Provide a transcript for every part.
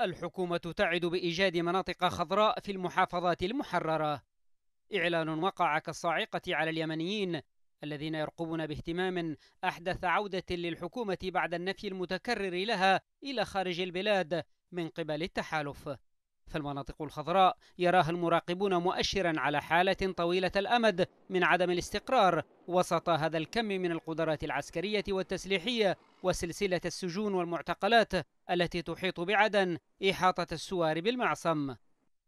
الحكومة تعد بإيجاد مناطق خضراء في المحافظات المحررة إعلان وقع كالصاعقة على اليمنيين الذين يرقبون باهتمام أحدث عودة للحكومة بعد النفي المتكرر لها إلى خارج البلاد من قبل التحالف فالمناطق الخضراء يراها المراقبون مؤشرا على حالة طويلة الأمد من عدم الاستقرار وسط هذا الكم من القدرات العسكرية والتسليحية وسلسلة السجون والمعتقلات التي تحيط بعدن إحاطة السوار بالمعصم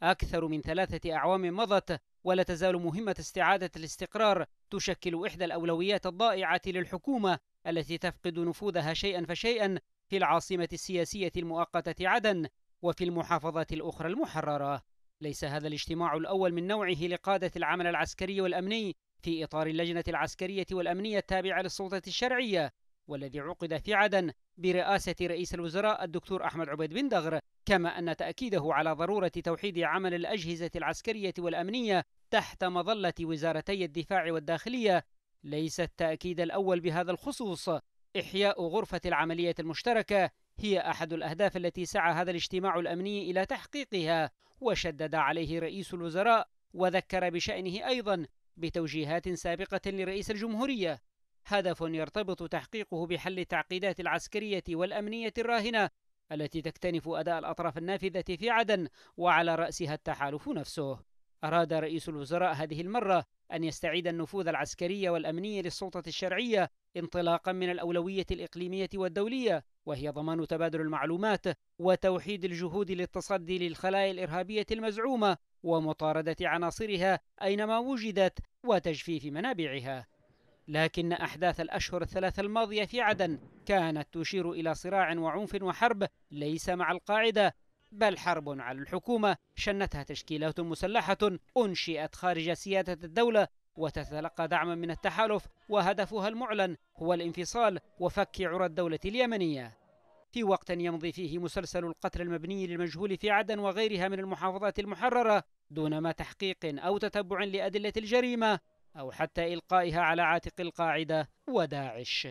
أكثر من ثلاثة أعوام مضت ولا تزال مهمة استعادة الاستقرار تشكل إحدى الأولويات الضائعة للحكومة التي تفقد نفوذها شيئا فشيئا في العاصمة السياسية المؤقتة عدن وفي المحافظات الأخرى المحررة ليس هذا الاجتماع الأول من نوعه لقادة العمل العسكري والأمني في إطار اللجنة العسكرية والأمنية التابعة للسلطة الشرعية والذي عقد في عدن برئاسة رئيس الوزراء الدكتور أحمد عبيد بن دغر كما أن تأكيده على ضرورة توحيد عمل الأجهزة العسكرية والأمنية تحت مظلة وزارتي الدفاع والداخلية ليس التأكيد الأول بهذا الخصوص إحياء غرفة العملية المشتركة هي أحد الأهداف التي سعى هذا الاجتماع الأمني إلى تحقيقها وشدد عليه رئيس الوزراء وذكر بشأنه أيضا بتوجيهات سابقة لرئيس الجمهورية هدف يرتبط تحقيقه بحل التعقيدات العسكرية والأمنية الراهنة التي تكتنف أداء الأطراف النافذة في عدن وعلى رأسها التحالف نفسه أراد رئيس الوزراء هذه المرة أن يستعيد النفوذ العسكري والأمني للسلطة الشرعية انطلاقا من الأولوية الإقليمية والدولية وهي ضمان تبادل المعلومات وتوحيد الجهود للتصدي للخلايا الإرهابية المزعومة ومطاردة عناصرها أينما وجدت وتجفيف منابعها لكن أحداث الأشهر الثلاثة الماضية في عدن كانت تشير إلى صراع وعنف وحرب ليس مع القاعدة بل حرب على الحكومة شنتها تشكيلات مسلحة أنشئت خارج سيادة الدولة وتتلقى دعما من التحالف وهدفها المعلن هو الانفصال وفك عرى الدولة اليمنية في وقت يمضي فيه مسلسل القتل المبني للمجهول في عدن وغيرها من المحافظات المحررة دون ما تحقيق أو تتبع لأدلة الجريمة أو حتى إلقائها على عاتق القاعدة وداعش